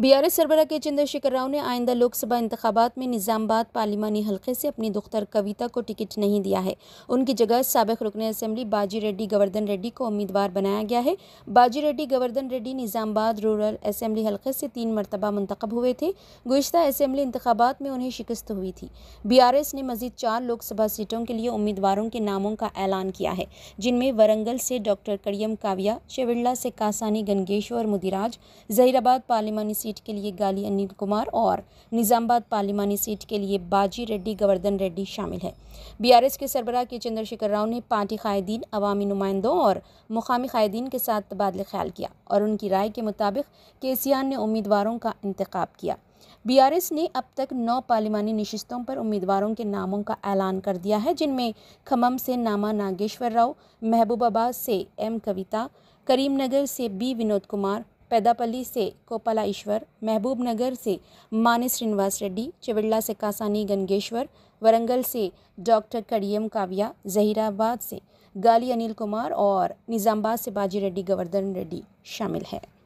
BRS सरबरा के चंद्रशेखर राव ने आइंदा लोकसभा इंतबात में निज़ामबाद पार्लिमानी हलके से अपनी दुख्तर कविता को टिकट नहीं दिया है उनकी जगह सबक रुकन असम्बली बाजी रेड्डी गवर्धन रेड्डी को उम्मीदवार बनाया गया है Bajireddy Govardhan Reddy Nizamabad rural assembly हलके से तीन मरतबा मंतखब हुए थे गुज्त असम्बली इंतबात में उन्हें शिकस्त हुई थी बी आर एस ने मजीद चार लोकसभा सीटों के लिए उम्मीदवारों के नामों का ऐलान किया है जिनमें वरंगल से डॉक्टर करियम काविया शिविरला से कासानी गंगेश्वर मुदिराज जहीराबाद पार्लिमानी सीट के लिए गाली अनिल कुमार और निजामबाद पार्लिमानी सीट के लिए बाजी रेड्डी गवर्धन रेड्डी शामिल है बीआरएस के सरबराह के चंद्रशेखर राव ने पार्टी कायदीन अवामी नुमाइंदों और मुकामी कायदीन के साथ तबादले ख्याल किया और उनकी राय के मुताबिक के ने उम्मीदवारों का इंतखब किया बीआरएस ने अब तक नौ पार्लिमानी नशस्तों पर उम्मीदवारों के नामों का ऐलान कर दिया है जिनमें खमम से नामा नागेश्वर राव महबूबाबाद से एम कविता करीमनगर से बी विनोद कुमार पैदापल्ली से कोपाला ईश्वर महबूब नगर से माने श्रीनिवास रेड्डी चिवड़ला से कासानी गंगेश्वर वरंगल से डॉक्टर कड़ियम काव्या जहीराबाद से गाली अनिल कुमार और निज़ामबाद से बाजी रेड्डी गोवर्धन रेड्डी शामिल है